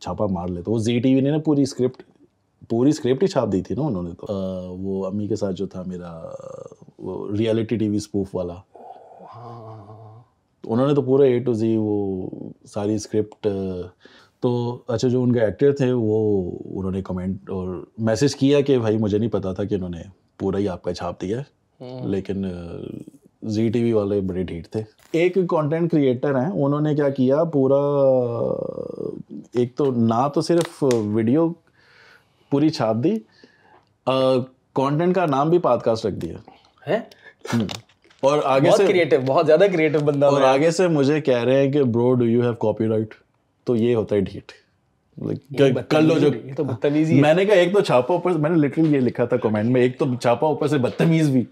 छापा मार लेते वो जी टी ने ना पूरी स्क्रिप्ट पूरी स्क्रिप्ट ही छाप दी थी ना उन्होंने तो आ, वो अम्मी के साथ जो था मेरा वो रियलिटी टीवी स्पूफ वाला तो उन्होंने तो पूरा ए टू जी वो सारी स्क्रिप्ट तो अच्छा जो उनके एक्टर थे वो उन्होंने कमेंट और मैसेज किया कि भाई मुझे नहीं पता था कि उन्होंने पूरा ही आपका छाप दिया हम्म। लेकिन जी टी वी वाले बड़े ढीठ थे एक कंटेंट क्रिएटर हैं उन्होंने क्या किया पूरा एक तो ना तो सिर्फ वीडियो पूरी छाप दी कंटेंट का नाम भी पॉडकास्ट रख दिया है हम्म। और आगे बहुत से क्रिएटिव बहुत ज्यादा क्रिएटिव बंदा और आगे से मुझे कह रहे हैं कि bro do you have copyright तो ये होता है ढीठ कर लो जो तो बदतमीजी मैंने कहा एक तो छापा ऊपर मैंने लिटरली ये लिखा था कमेंट में एक तो छापा ऊपर से बदतमीज भी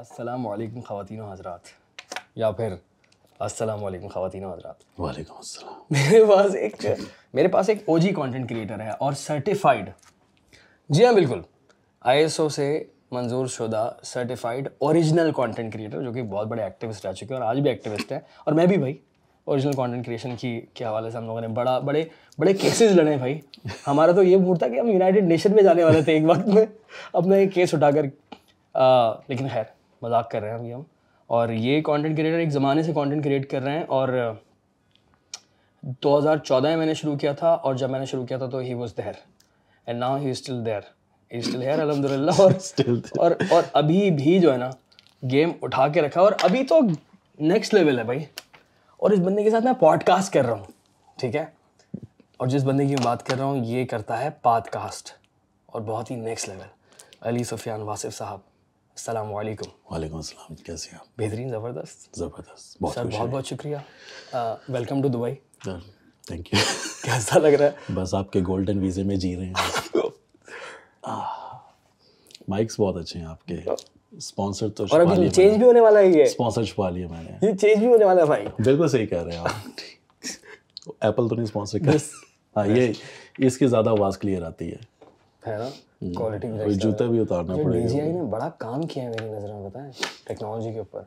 अस्सलाम वालेकुम ख़वातीन हजरात या फिर अस्सलाम वालेकुम ख़वातीन हजरात वालेकुम अस्सलाम मेरे पास एक मेरे पास एक ओजी कंटेंट क्रिएटर है और सर्टिफाइड जी हाँ बिल्कुल आईएसओ से मंजूर शुदा सर्टिफाइड ओरिजिनल कंटेंट क्रिएटर जो कि बहुत बड़े एक्टिविस्ट रह चुके हैं और आज भी एक्टिविस्ट हैं और मैं भी भाई ओरिजिनल कंटेंट क्रिएशन की के हवाले से हम लोगों ने बड़ा बड़े बड़े केसेस लड़े भाई हमारा तो ये मूड था कि हम यूनाइटेड नेशन में जाने वाले थे एक वक्त में अपना एक केस उठाकर लेकिन खैर मजाक कर रहे हैं अभी हम और ये कंटेंट क्रिएटर एक ज़माने से कंटेंट क्रिएट कर रहे हैं और 2014 में मैंने शुरू किया था और जब मैंने शुरू किया था तो he was there and now he still there he still here अलहमदिल्ला और और और अभी भी जो है ना गेम उठा के रखा और अभी तो नेक्स्ट लेवल है भाई और इस बंदे के साथ मैं पॉडकास्ट कर रहा हूँ ठीक है और जिस बंदे की मैं बात कर रहा हूँ ये करता है पॉडकास्ट और बहुत ही नेक्स्ट लेवल अली सुफियान वासिफ साहब अस्सलाम वालेकुम वालेकुम अस्सलाम कैसे आप बेहतरीन ज़बरदस्त ज़बरदस्त बहुत सर बहुत बहुत शुक्रिया welcome to Dubai thank you कैसा लग रहा है बस आपके गोल्डन वीज़े में जी रहे हैं माइक्स बहुत अच्छे हैं आपके स्पॉन्सर तो और अभी चेंज भी होने वाला है ये स्पॉन्सर छुपा लिया मैंने ये चेंज भी होने वाला भाई बिल्कुल सही कह रहे हैं आप एप्पल तो नहीं स्पॉन्सर कर हाँ, ये इसकी ज़्यादा आवाज़ क्लियर आती है है ना क्वालिटी hmm. भी जूता भी उतारना पड़ेगा ने बड़ा काम किया है मेरी नज़र में पता है टेक्नोलॉजी के ऊपर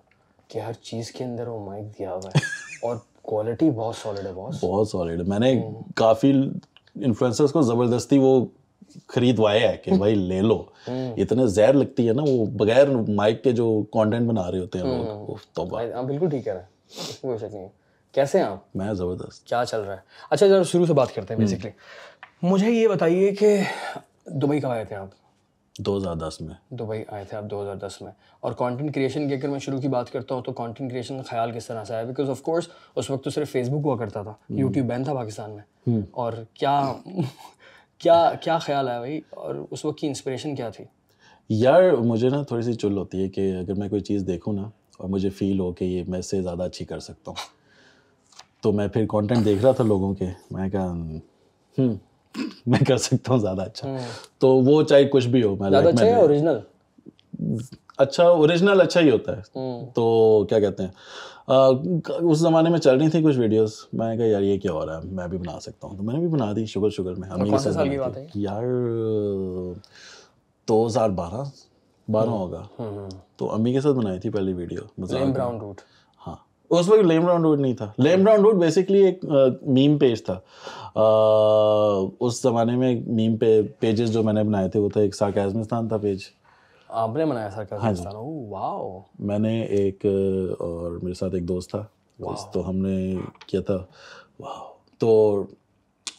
कि हर चीज़ के अंदर वो माइक दिया हुआ है और क्वालिटी बहुत सॉलिड है बॉस बहुत सॉलिड मैंने hmm. काफ़ी इन्फ्लुएंसर्स को ज़बरदस्ती वो खरीदवाया है कि भाई ले लो hmm. इतने जहर लगती है ना वो बगैर माइक के जो कंटेंट बना रहे होते हैं लोग तो आप हाँ, बिल्कुल ठीक कह रहे हैं कोई शक नहीं कैसे हैं आप मैं ज़बरदस्त क्या चल रहा है अच्छा जरा शुरू से बात करते हैं बेसिकली मुझे ये बताइए कि दुबई कब आए थे आप 2010 में दुबई आए थे आप 2010 में और कंटेंट क्रिएशन की अगर मैं शुरू की बात करता हूँ तो कंटेंट क्रिएशन का ख्याल किस तरह से आया बिकॉज ऑफ कोर्स उस वक्त तो सिर्फ फेसबुक हुआ करता था यूट्यूब हम्म। बैन था पाकिस्तान में हम्म। और क्या क्या क्या ख्याल आया भाई और उस वक्त की इंस्परेशन क्या थी यार मुझे ना थोड़ी सी चुल होती है कि अगर मैं कोई चीज़ देखूँ ना और मुझे फील हो कि ये मैं इससे ज़्यादा अच्छी कर सकता हूँ तो मैं फिर कंटेंट देख रहा था लोगों के मैं क्या हम्म, मैं कर सकता हूँ ज़्यादा अच्छा हाँ। तो वो चाहे कुछ भी हो मैं अच्छा है ओरिजिनल अच्छा ओरिजिनल अच्छा ही होता है हाँ। तो क्या कहते हैं आ, उस ज़माने में चल रही थी कुछ वीडियोस मैंने कहा यार ये क्या हो रहा है मैं भी बना सकता हूँ तो मैंने भी बना दी शुगर शुगर में हमें यार दो हज़ार बारह बारह हाँ। होगा तो अम्मी के साथ बनाई थी पहली वीडियो ब्राउन रूट उस वक्त लेम राउंड रोड नहीं था लेम राउंड रोड बेसिकली एक मीम पेज था आ, उस ज़माने में मीम पे पेजेस जो मैंने बनाए थे वो तो था एक साकेजमिस्तान था पेज आपने बनाया साकाजमिस्तान हाँ वाओ oh, मैंने एक और मेरे साथ एक दोस्त था तो हमने किया था वाह तो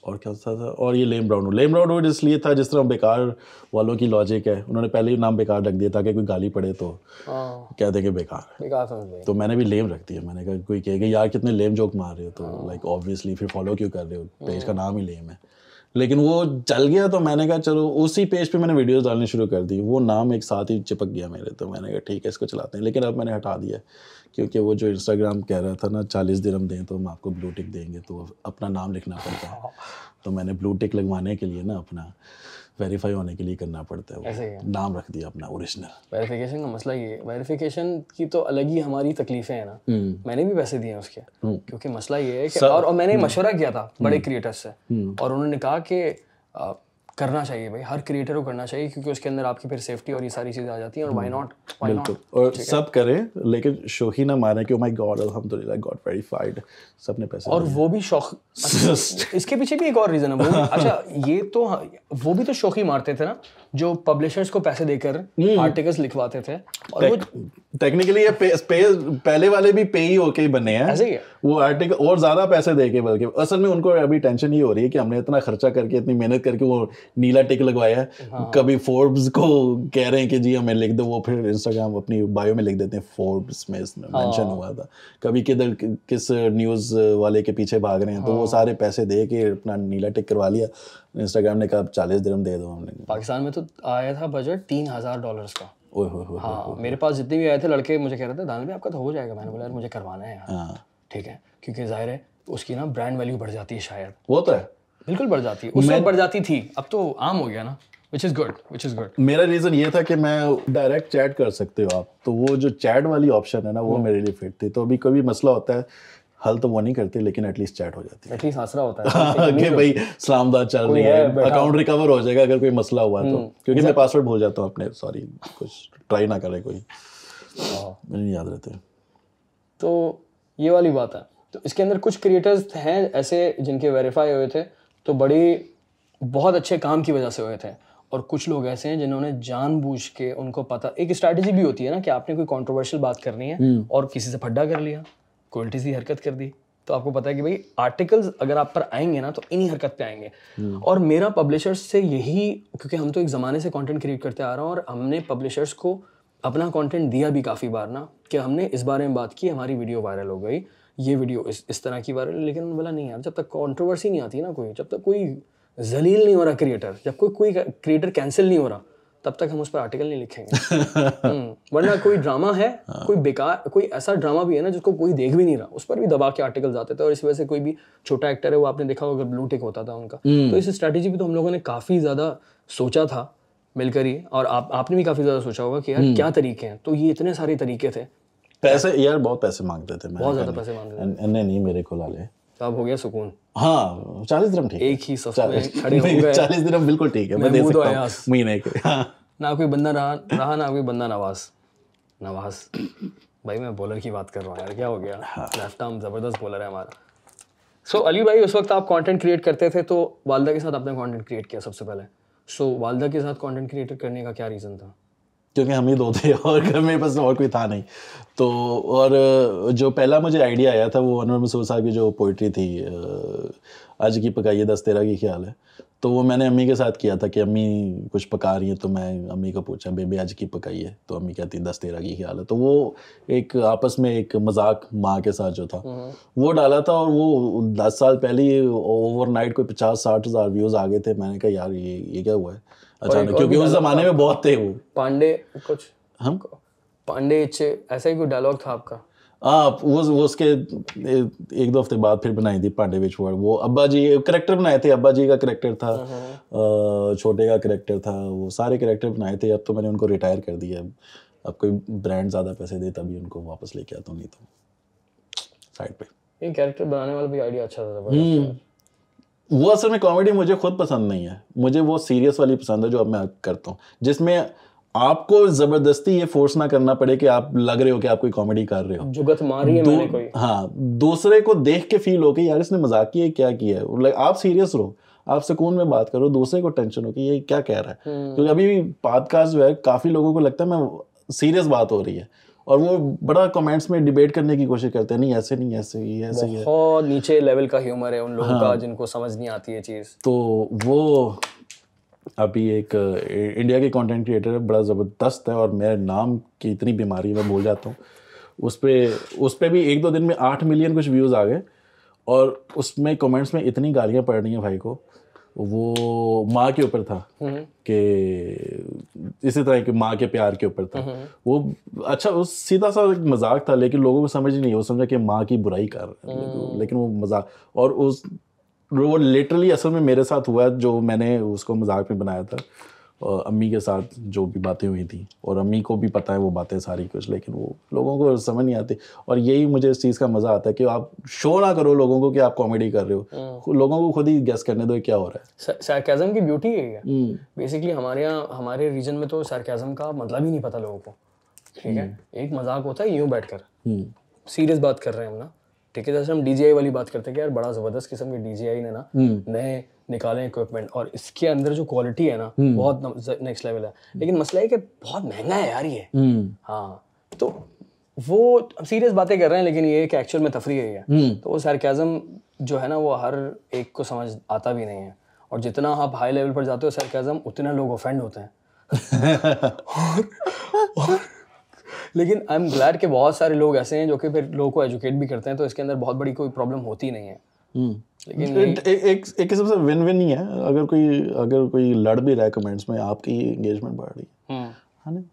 और क्या होता था और ये lame brown lame brown road इसलिए था जिस तरह बेकार वालों की लॉजिक है उन्होंने पहले ही नाम बेकार रख दिया ताकि कोई गाली पड़े तो हाँ। कह देंगे बेकार बेकार तो मैंने भी लेम रख दिया मैंने कहा कोई कहेगा यार कितने लेम जोक मार रहे हो तो लाइक हाँ। ऑब्वियसली फिर फॉलो क्यों कर रहे हो पेज हाँ। का नाम ही लेम है लेकिन वो चल गया तो मैंने कहा चलो उसी पेज पे मैंने वीडियोस डालने शुरू कर दी वो नाम एक साथ ही चिपक गया मेरे तो मैंने कहा ठीक है इसको चलाते हैं लेकिन अब मैंने हटा दिया क्योंकि वो जो इंस्टाग्राम कह रहा था ना चालीस दिन हम दें तो हम आपको ब्लू टिक देंगे तो अपना नाम लिखना पड़ता है तो मैंने ब्लू टिक लगवाने के लिए ना अपना वेरीफाई होने के लिए करना पड़ता है वो नाम रख दिया अपना ओरिजिनल वेरिफिकेशन का मसला ये वेरिफिकेशन की तो अलग ही हमारी तकलीफें हैं ना हम्म। मैंने भी पैसे दिए हैं उसके हम्म। क्योंकि मसला ये है कि और, और मैंने हम्म। मशवरा किया था बड़े क्रिएटर्स से और उन्होंने कहा कि करना चाहिए भाई हर क्रिएटर को करना चाहिए क्योंकि उसके अंदर आपकी फिर सेफ्टी और ये सारी चीज़ें आ जाती हैं और वाई नॉट बिल्कुल नॉट और सब करें लेकिन शोखी ना माने कि ओ माय गॉड अल्हम्दुलिल्लाह गॉट वेरीफाइड सबने पैसे और वो भी शौक अच्छा, इसके पीछे भी एक और रीज़न है वो अच्छा ये तो वो भी तो शोखी मारते थे ना जो पब्लिशर्स को पैसे देकर आर्टिकल्स हम्म। लिखवाते थे और वो टेक्निकली ये पे, पे, पहले वाले भी पे ही होके बने हैं ऐसे ही है। वो आर्टिकल और ज्यादा पैसे दे के बल्कि असल में उनको अभी टेंशन ही हो रही है कि हमने इतना खर्चा करके इतनी मेहनत करके वो नीला टिक लगवाया है हाँ। कभी फोर्ब्स को कह रहे हैं कि जी हमें लिख दो वो फिर इंस्टाग्राम अपनी बायो में लिख देते हैं फोर्ब्स में इसमें हाँ। मेंशन हुआ था कभी किधर किस न्यूज वाले के पीछे भाग रहे हैं तो वो हाँ। सारे पैसे दे के अपना नीला टिक करवा लिया इंस्टाग्राम ने कहा चालीस दिन दे दो हमने पाकिस्तान में तो आया था बजट तीन हज़ार डॉलर का ओए हो हो हाँ मेरे पास जितने भी आए थे लड़के मुझे कह रहे थे दान भी आपका तो हो जाएगा मैंने बोला यार मुझे करवाना है हाँ। ठीक है क्योंकि जाहिर है उसकी ना ब्रांड वैल्यू बढ़ जाती है शायद वो तो है बिल्कुल बढ़ जाती है उस वक्त बढ़ जाती थी अब तो आम हो गया ना which is good which is good मेरा रीज़न ये था कि मैं डायरेक्ट चैट कर सकते हो आप तो वो जो चैट वाली ऑप्शन है ना वो हाँ। मेरे लिए फिट थी तो अभी कभी मसला होता है हल तो वो नहीं करते लेकिन एटलीस्ट चैट हो जाती है एटलीस्ट हंस होता है कि भाई सलामदार चल रही है अकाउंट रिकवर हो जाएगा अगर कोई मसला हुआ तो हम्म, क्योंकि मैं पासवर्ड भूल जाता हूँ अपने सॉरी कुछ ट्राई ना करे कोई हाँ। मुझे नहीं याद रहते तो ये वाली बात है तो इसके अंदर कुछ क्रिएटर्स हैं ऐसे जिनके वेरीफाई हुए थे तो बड़ी बहुत अच्छे काम की वजह से हुए थे और कुछ लोग ऐसे हैं जिन्होंने जानबूझ के उनको पता एक स्ट्रैटेजी भी होती है ना कि आपने कोई कंट्रोवर्शियल बात करनी है हम्म। और किसी से फड्डा कर लिया कोई उल्टी सी हरकत कर दी तो आपको पता है कि भाई आर्टिकल्स अगर आप पर आएंगे ना तो इन्हीं हरकत पे आएंगे हम्म। और मेरा पब्लिशर्स से यही क्योंकि हम तो एक ज़माने से कंटेंट क्रिएट करते आ रहे हैं और हमने पब्लिशर्स को अपना कंटेंट दिया भी काफ़ी बार ना कि हमने इस बारे में बात की हमारी वीडियो वायरल हो गई ये वीडियो इस इस तरह की वायरल लेकिन बोला नहीं यार जब तक कॉन्ट्रोवर्सी नहीं आती ना कोई जब तक कोई जलील नहीं हो रहा क्रिएटर जब कोई कोई क्रिएटर कैंसिल नहीं हो रहा तब तक हम उस पर आर्टिकल नहीं लिखेंगे वरना कोई ड्रामा है कोई बेकार कोई ऐसा ड्रामा भी है ना जिसको कोई देख भी नहीं रहा उस पर भी दबा के आर्टिकल आते थे और इस वजह से कोई भी छोटा एक्टर है वो आपने देखा होगा ब्लू टिक होता था उनका तो इस स्ट्रेटेजी पे तो हम लोगों ने काफ़ी ज़्यादा सोचा था मिलकर ही और आप आपने भी काफ़ी ज़्यादा सोचा होगा कि यार क्या तरीके हैं तो ये इतने सारे तरीके थे पैसे यार बहुत पैसे मांगते थे बहुत ज़्यादा पैसे मांगते थे नहीं मेरे को ला ले तब तो हो गया सुकून हाँ चालीस दिन ठीक एक ही खड़े हो गए चालीस दिन बिल्कुल ठीक है मैं दे सकता महीने के हाँ। ना कोई बंदा रहा रहा ना कोई बंदा नवाज नवाज भाई मैं बॉलर की बात कर रहा हूँ यार क्या हो गया लेफ्ट आर्म ज़बरदस्त बॉलर है हमारा सो so, अली भाई उस वक्त आप कंटेंट क्रिएट करते थे तो वालदा के साथ आपने कंटेंट क्रिएट किया सबसे पहले सो so, वालदा के साथ कंटेंट क्रिएटर करने का क्या रीज़न था क्योंकि हम ही दो थे और घर में बस और कोई था नहीं तो और जो पहला मुझे आइडिया आया था वो अनवर मसूर साहब की जो पोइट्री थी आज की पकाइए दस तेरह की ख्याल है तो वो मैंने अम्मी के साथ किया था कि अम्मी कुछ पका रही हैं तो मैं अम्मी को पूछा बेबी आज की पकाई है तो अम्मी कहती दस तेरह की ख्याल है तो वो एक आपस में एक मजाक माँ के साथ जो था हम्म। वो डाला था और वो दस साल पहले ओवर नाइट कोई पचास साठ हज़ार व्यूज़ आ गए थे मैंने कहा यार ये ये क्या हुआ है अचानक क्योंकि उस ज़माने में बहुत थे वो पांडे कुछ हम पांडे ऐसा ही कोई डायलॉग था आपका आप वो वो उसके एक दो हफ्ते बाद फिर बनाई थी पांडे विच वर्ल्ड वो अब्बा जी करेक्टर बनाए थे अब्बा जी का करेक्टर था हाँ, हाँ। छोटे का करेक्टर था वो सारे करेक्टर बनाए थे अब तो मैंने उनको रिटायर कर दिया अब अब कोई ब्रांड ज़्यादा पैसे दे तभी उनको वापस लेके आता हूँ नहीं तो साइड पे ये कैरेक्टर बनाने वाला भी आइडिया अच्छा तो हम्म। था वो असल में कॉमेडी मुझे खुद पसंद नहीं है मुझे वो सीरियस वाली पसंद है जो अब मैं करता हूँ जिसमें आपको जबरदस्ती ये फोर्स ना करना पड़े कि आप लग रहे हो कि आप कोई कॉमेडी कर रहे हो जुगत मारी है मैंने कोई हाँ दूसरे को देख के फील हो कि यार इसने मजाक किया क्या किया है लाइक आप सीरियस रहो आप सुकून में बात करो दूसरे को टेंशन हो कि ये क्या कह रहा है हम्म। क्योंकि अभी पॉडकास्ट जो है काफ़ी लोगों को लगता है मैं सीरियस बात हो रही है और वो बड़ा कमेंट्स में डिबेट करने की कोशिश करते हैं नहीं ऐसे नहीं ऐसे ही ऐसे ही बहुत नीचे लेवल का ह्यूमर है उन लोगों हाँ, का जिनको समझ नहीं आती है चीज़ तो वो अभी एक इंडिया के कंटेंट क्रिएटर है बड़ा ज़बरदस्त है और मेरे नाम की इतनी बीमारी मैं भूल जाता हूँ उस पर उस पर भी एक दो दिन में आठ मिलियन कुछ व्यूज़ आ गए और उसमें कमेंट्स में इतनी गालियाँ पड़ रही हैं भाई को वो माँ के ऊपर था हम्म। कि इसी तरह के माँ के प्यार के ऊपर था हम्म। वो अच्छा उस सीधा सा एक मजाक था लेकिन लोगों को समझ नहीं वो समझा कि माँ की बुराई कर रहा है हम्म। लेकिन वो मजाक और उस वो लिटरली असल में मेरे साथ हुआ जो मैंने उसको मजाक में बनाया था अम्मी के साथ जो भी बातें हुई थी और अम्मी को भी पता है वो बातें सारी कुछ लेकिन वो लोगों को समझ नहीं आती और यही मुझे इस चीज़ का मज़ा आता है कि आप शो ना करो लोगों को कि आप कॉमेडी कर रहे हो हाँ। लोगों को खुद ही गेस करने दो क्या हो रहा है सार्केज़म की ब्यूटी है बेसिकली हम्म। हमारे यहाँ हमारे रीजन में तो सार्केज़म का मतलब ही नहीं पता लोगों को ठीक है हम्म। एक मजाक होता है यूँ बैठ कर सीरियस बात कर रहे हैं हम ना ठीक है जैसे हम डी वाली बात करते हैं कि यार बड़ा ज़बरदस्त किस्म के डी ने ना हम्म। नए निकाले इक्विपमेंट और इसके अंदर जो क्वालिटी है ना हम्म। बहुत नेक्स्ट लेवल है लेकिन मसला है कि बहुत महंगा है यार ये हम्म। हाँ तो वो हम सीरियस बातें कर रहे हैं लेकिन ये कि एक्चुअल में तफरी है तो वो सरकाजम जो है ना वो हर एक को समझ आता भी नहीं है और जितना आप हाई लेवल पर जाते हो सरकाजम उतने लोग ऑफेंड होते हैं और, और लेकिन आई एम ग्लैड कि बहुत सारे लोग ऐसे हैं जो कि फिर लोगों को एजुकेट भी करते हैं तो इसके अंदर बहुत बड़ी कोई प्रॉब्लम होती नहीं है हम्म। लेकिन एक एक किस्म से विन विन ही है अगर कोई अगर कोई लड़ भी रहा है कमेंट्स में आपकी एंगेजमेंट बढ़ रही है हम्म। हाँ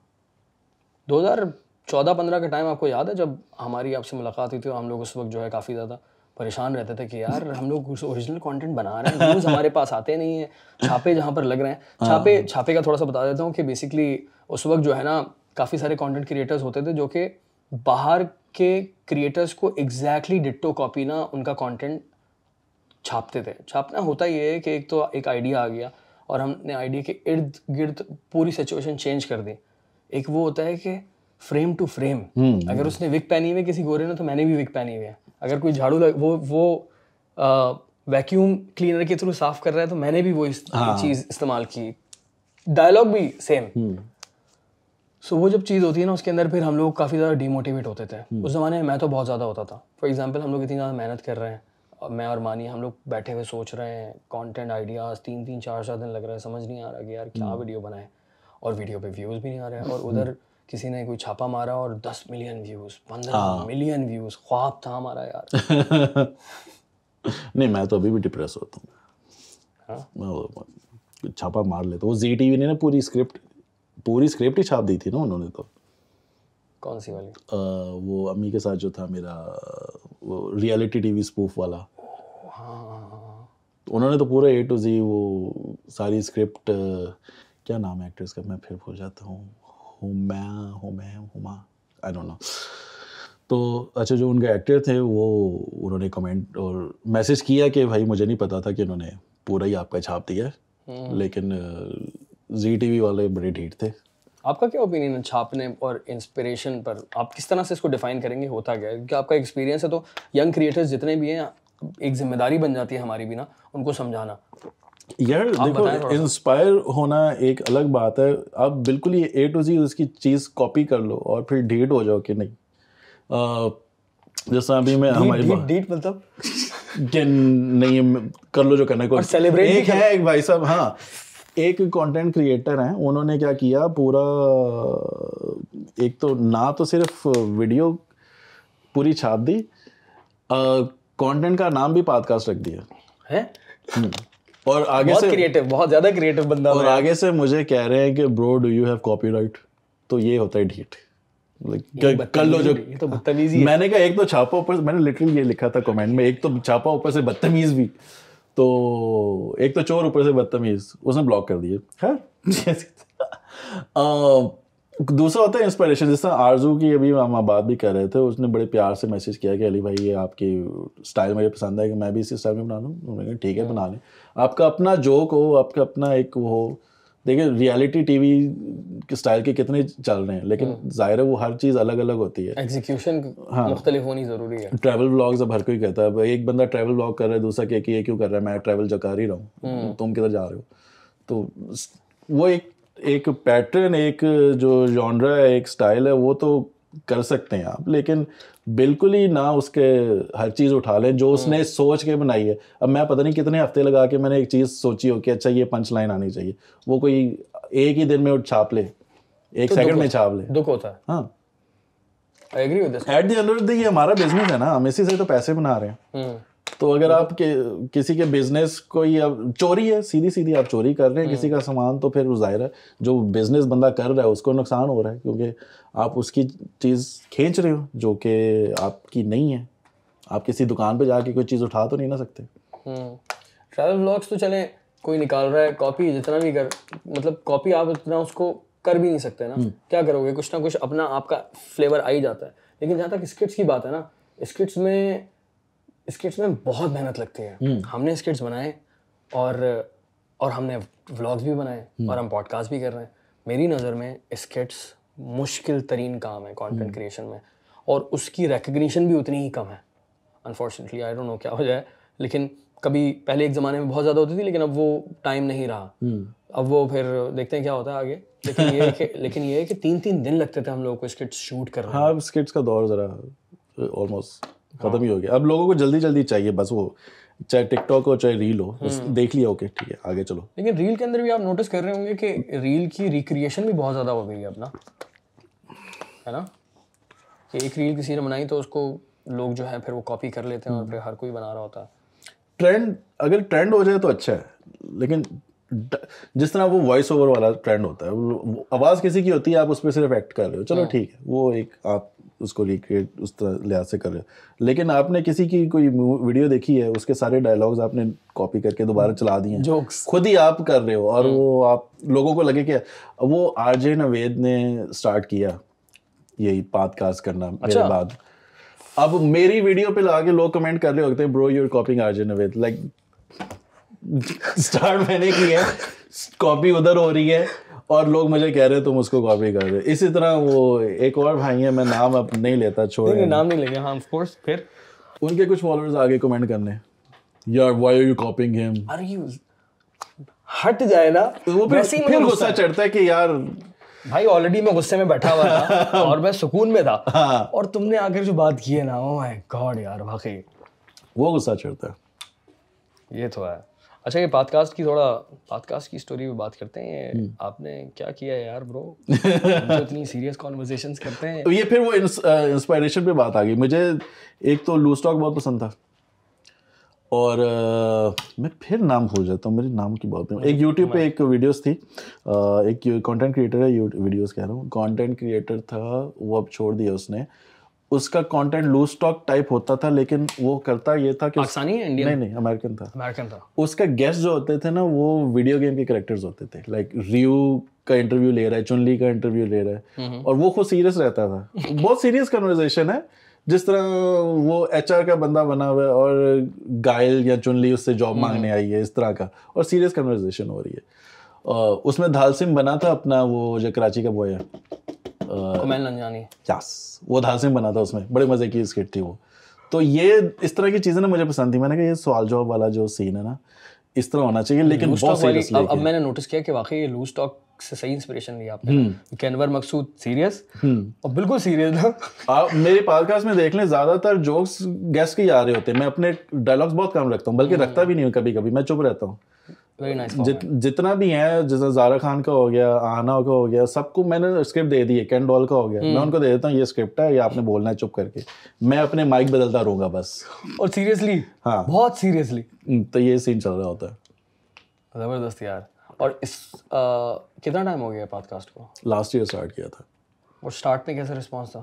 दो हज़ार चौदह पंद्रह का टाइम आपको याद है जब हमारी आपसे मुलाकात हुई थी हम लोग उस वक्त जो है काफ़ी ज़्यादा परेशान रहते थे कि यार हम लोग ओरिजिनल कंटेंट बना रहे हैं न्यूज हमारे पास आते नहीं है छापे जहाँ पर लग रहे हैं हाँ। छापे छापे का थोड़ा सा बता देता हूँ कि बेसिकली उस वक्त जो है ना काफ़ी सारे कंटेंट क्रिएटर्स होते थे जो कि बाहर के क्रिएटर्स को एग्जैक्टली डिट्टो कॉपी ना उनका कंटेंट छापते थे छापना होता ही है कि एक तो एक आइडिया आ गया और हमने आइडिया के इर्द गिर्द पूरी सिचुएशन चेंज कर दी एक वो होता है कि फ्रेम टू फ्रेम अगर उसने विक पहनी हुई किसी गोरे ने तो मैंने भी विक पहनी हुई है अगर कोई झाड़ू वो वो वैक्यूम क्लीनर के थ्रू साफ कर रहा है तो मैंने भी वो इस, हाँ। चीज़ इस्तेमाल की डायलॉग भी सेम सो so, वो जब चीज़ होती है ना उसके अंदर फिर हम लोग काफ़ी ज़्यादा डीमोटिवेट होते थे hmm. उस ज़माने में मैं तो बहुत ज़्यादा होता था फॉर एग्जाम्पल हम लोग इतनी ज़्यादा मेहनत कर रहे हैं और मैं और मानी हम लोग बैठे हुए सोच रहे हैं कॉन्टेंट आइडियाज़ तीन तीन चार चार दिन लग रहे हैं समझ नहीं आ रहा कि यार क्या वीडियो हम्म। बनाए और वीडियो पे व्यूज़ भी नहीं आ रहे हैं और हम्म। उधर किसी ने कोई छापा मारा और दस मिलियन व्यूज़ पंद्रह मिलियन हाँ। व्यूज़ ख्वाब था हमारा यार नहीं मैं तो अभी भी डिप्रेस होता हूँ हाँ। छापा मार लेता वो जी टी वी ने ना पूरी स्क्रिप्ट पूरी स्क्रिप्ट ही छाप दी थी ना उन्होंने तो कौन सी वाली आ, वो अम्मी के साथ जो था मेरा वो रियलिटी टीवी स्पूफ वाला हाँ। तो उन्होंने तो पूरा ए टू जी वो सारी स्क्रिप्ट क्या नाम है एक्ट्रेस का मैं फिर भूल जाता हूँ हुमा हुमा हुमा आई डोंट नो तो अच्छा जो उनके एक्टर थे वो उन्होंने कमेंट और मैसेज किया कि भाई मुझे नहीं पता था कि उन्होंने पूरा ही आपका छाप दिया हम्म। लेकिन जी टी वाले बड़े ढीठ थे आपका क्या ओपिनियन है छापने और इंस्पिरेशन पर आप किस तरह से इसको डिफाइन करेंगे होता क्या है क्योंकि आपका एक्सपीरियंस है तो यंग क्रिएटर्स जितने भी हैं एक जिम्मेदारी बन जाती है हमारी भी ना उनको समझाना यार देखो इंस्पायर होना एक अलग बात है आप बिल्कुल ये ए टू जी उसकी चीज़ कॉपी कर लो और फिर डेट हो जाओ कि नहीं जैसा अभी मैं हमारी डेट मतलब नहीं कर लो जो करना को सेलिब्रेट एक है एक भाई साहब हाँ एक कंटेंट क्रिएटर हैं उन्होंने क्या किया पूरा एक तो ना तो सिर्फ वीडियो पूरी छाप दी कंटेंट का नाम भी पॉडकास्ट रख दिया है हम्म। और आगे बहुत से क्रिएटिव बहुत ज्यादा क्रिएटिव बंदा और आगे से मुझे कह रहे हैं कि bro do you have copyright तो ये होता है ढीठ कर लो जो तो बदतमीजी मैंने कहा एक तो छापा ऊपर मैंने लिटरली ये लिखा था कमेंट में एक तो छापा ऊपर से बदतमीज भी तो एक तो चोर ऊपर से बदतमीज उसने ब्लॉक कर दिए है दूसरा होता है इंस्पायरेशन जिस तरह आरजू की अभी हम बात भी कर रहे थे उसने बड़े प्यार से मैसेज किया कि अली भाई ये आपकी स्टाइल मुझे पसंद है कि मैं भी इसी स्टाइल में बना लूँ उन्होंने कहा ठीक है बना हाँ। लें आपका अपना जोक हो आपका अपना एक वो हो देखिए रियलिटी टीवी के स्टाइल के कितने चल रहे हैं लेकिन हम्म। जाहिर है वो हर चीज़ अलग अलग होती है एग्जीक्यूशन हाँ मुख्तलिफ होनी ज़रूरी है ट्रैवल ब्लॉग्स अब हर कोई कहता है एक बंदा ट्रैवल ब्लॉग कर रहा है दूसरा क्या क्यों कर रहा है मैं ट्रैवल जो कर ही रहा हूँ हम्म। तुम किधर जा रहे हो तो वो एक एक पैटर्न एक जो जॉनरा है एक स्टाइल है वो तो कर सकते हैं आप लेकिन बिल्कुल ही ना उसके हर चीज़ उठा लें जो उसने हम्म। सोच के बनाई है अब मैं पता नहीं कितने हफ्ते लगा के मैंने एक चीज़ सोची हो कि अच्छा ये पंच लाइन आनी चाहिए वो कोई एक ही दिन में छाप ले एक तो सेकंड में छाप ले दुख होता है हाँ at the end of the ये हमारा बिजनेस है ना हम इसी से तो पैसे बना रहे हैं हम्म। तो अगर हम्म। आप के, किसी के बिजनेस को ही अब चोरी है सीधी सीधी आप चोरी कर रहे हैं किसी हम्म। का सामान तो फिर जाहिर है जो बिजनेस बंदा कर रहा है उसको नुकसान हो रहा है क्योंकि आप उसकी चीज़ खींच रहे हो जो कि आपकी नहीं है आप किसी दुकान पे जाके कोई चीज़ उठा तो नहीं ना सकते ट्रैवल हम्म। ब्लॉग्स तो चले कोई निकाल रहा है कॉपी जितना भी कर मतलब कॉपी आप उतना उसको कर भी नहीं सकते ना क्या करोगे कुछ ना कुछ अपना आपका फ्लेवर आ ही जाता है लेकिन जहाँ तक स्क्रिप्ट की बात है ना स्क्रिप्ट में स्किट्स में बहुत मेहनत लगती है हम्म। हमने स्किट्स बनाए और और हमने व्लॉग्स भी बनाए हम्म। और हम पॉडकास्ट भी कर रहे हैं मेरी नज़र में स्किट्स मुश्किल तरीन काम है कॉन्टेंट हम्म। क्रिएशन में और उसकी रिकग्निशन भी उतनी ही कम है अनफॉर्चुनेटली आई डोंट नो क्या हो जाए लेकिन कभी पहले एक ज़माने में बहुत ज़्यादा होती थी लेकिन अब वो टाइम नहीं रहा अब वो फिर देखते हैं क्या होता है आगे लेकिन ये कि लेकिन ये है कि तीन तीन दिन लगते थे हम लोगों को स्किट्स शूट कर रहे हैं हाँ स्किट्स का दौर ज़रा ऑलमोस्ट uh, खत्म ही हो गया अब लोगों को जल्दी जल्दी चाहिए बस वो चाहे टिकटॉक हो चाहे रील हो बस हम्म। देख लिया ओके ठीक है आगे चलो लेकिन रील के अंदर भी आप नोटिस कर रहे होंगे कि रील की रिक्रिएशन भी बहुत ज़्यादा हो गई है अपना है ना कि एक रील किसी ने बनाई तो उसको लोग जो है फिर वो कॉपी कर लेते हैं और हम्म। फिर हर कोई बना रहा होता ट्रेंड अगर ट्रेंड हो जाए तो अच्छा है लेकिन जिस तरह वो वॉइस ओवर वाला ट्रेंड होता है आवाज़ किसी की होती है आप उस पर सिर्फ एक्ट कर रहे हो चलो हाँ। ठीक है वो एक आप उसको रिक्रिएट उस तरह लिहाज से कर रहे हो लेकिन आपने किसी की कोई वीडियो देखी है उसके सारे डायलॉग्स आपने कॉपी करके दोबारा चला दिए हैं जोक्स खुद ही आप कर रहे हो और हम्म। वो आप लोगों को लगे कि वो आर जे नवेद ने स्टार्ट किया यही पॉडकास्ट करना अच्छा। मेरे बाद अब मेरी वीडियो पे लगा के लोग कमेंट कर रहे होते हैं bro you're copying R J Naved like start मैंने की है कॉपी उधर हो रही है और लोग मुझे कह रहे हैं तुम उसको कॉपी कर रहे इसी तरह वो एक और भाई है मैं नाम अब नहीं लेता छोड़ नहीं, नाम नहीं लेंगे हाँ कोर्स फिर उनके कुछ फॉलोअर्स आगे कमेंट करने यार why are you copying him are you हट जाए ना तो वो फिर फिर गुस्सा चढ़ता है कि यार भाई ऑलरेडी मैं गुस्से में बैठा हुआ था और मैं सुकून में था हाँ। और तुमने आकर जो बात की है ना ओ माय गॉड यार वाकई वो गुस्सा चढ़ता है ये तो है अच्छा ये पॉडकास्ट की थोड़ा पॉडकास्ट की स्टोरी पे बात करते हैं हम्म। आपने क्या किया है यार ब्रो जो इतनी सीरियस कॉन्वर्जेशंस करते हैं ये फिर वो इंस्पायरेशन पे बात आ गई मुझे एक तो लूज टॉक बहुत पसंद था और आ, मैं फिर नाम भूल जाता हूँ मेरे नाम की बहुत एक यूट्यूब पे एक वीडियोस थी आ, एक कंटेंट क्रिएटर है वीडियोस कह रहा हूँ कंटेंट क्रिएटर था वो अब छोड़ दिया उसने उसका कंटेंट लूज स्टॉक टाइप होता था लेकिन वो करता ये था कि पाकिस्तानी इंडियन नहीं नहीं अमेरिकन था अमेरिकन था उसका गेस्ट जो होते थे ना वो वीडियो गेम के करेक्टर्स होते थे लाइक रियू का इंटरव्यू ले रहा है चुनली का इंटरव्यू ले रहा है और वो खुद सीरियस रहता था बहुत सीरियस कन्वर्जेशन है जिस तरह वो एच का बंदा बना हुआ है और गायल या चुनली उससे जॉब मांगने आई है इस तरह का और सीरियस कन्वर्जेशन हो रही है उसमें धाल बना था अपना वो जो कराची का बॉय है कुमार लंजानी यस वो धासिम बना था उसमें बड़े मज़े की स्किट थी वो तो ये इस तरह की चीज़ें ना मुझे पसंद थी मैंने कहा ये सवाल जवाब वाला जो सीन है ना इस तरह होना चाहिए लेकिन बहुत सीरियस अब, अब मैंने नोटिस किया कि वाकई ये लूज टॉक से सही इंस्पिरेशन लिया आपने कैनवर मकसूद सीरियस और बिल्कुल सीरियस ना आप मेरे पॉडकास्ट में देख लें ज़्यादातर जोक्स गेस्ट के ही आ रहे होते हैं मैं अपने डायलॉग्स बहुत कम रखता हूँ बल्कि हम्म। रखता भी नहीं हूँ कभी कभी मैं चुप रहता हूँ nice जित, जितना भी है जैसे जारा खान का हो गया आना का हो गया सबको मैंने स्क्रिप्ट दे दी है कैन डॉल का हो गया मैं हम्म। उनको दे देता हूँ ये स्क्रिप्ट है ये आपने बोलना है चुप करके मैं अपने माइक बदलता रहूंगा बस और सीरियसली हाँ बहुत सीरियसली हम्म, तो ये सीन चल रहा होता है जबरदस्त यार और इस कितना टाइम हो गया पॉडकास्ट को लास्ट ईयर स्टार्ट किया था और स्टार्ट में कैसा रिस्पॉन्स था